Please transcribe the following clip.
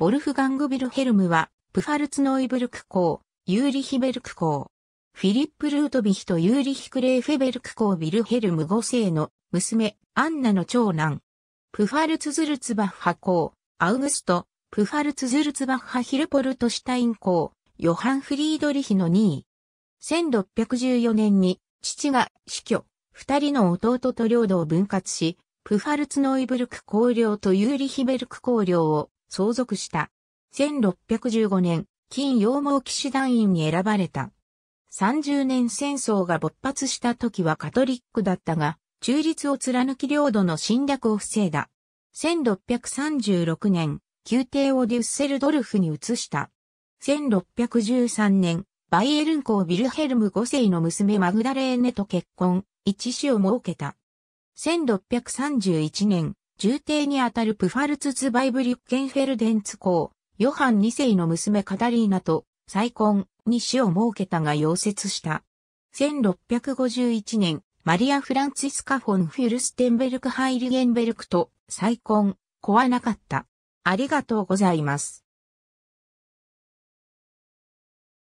ボルフガング・ビルヘルムは、プファルツノイブルク公、ユーリヒベルク公。フィリップ・ルートビヒとユーリヒ・クレーフェベルク公ビルヘルム5世の娘、アンナの長男、プファルツ・ズルツバッハ公、アウグスト、プファルツ・ズルツバッハ・ヒルポルトシュタイン公、ヨハン・フリードリヒの2位。1614年に、父が死去、二人の弟と領土を分割し、プファルツノイブルク公領とユーリヒベルク公領を相続した。1615年、金羊毛騎士団員に選ばれた。30年戦争が勃発した時はカトリックだったが、中立を貫き領土の侵略を防いだ。1636年、宮廷をデュッセルドルフに移した。1613年、バイエルン公ビルヘルム5世の娘マグダレーネと結婚、一子を設けた。1631年、重帝にあたるプファルツツバイブリュッケンフェルデンツ公、ヨハン2世の娘カタリーナと再婚に死を設けたが溶接した。1651年、マリア・フランツィスカ・フォン・フュルステンベルク・ハイリゲンベルクと再婚、子はなかった。ありがとうございます。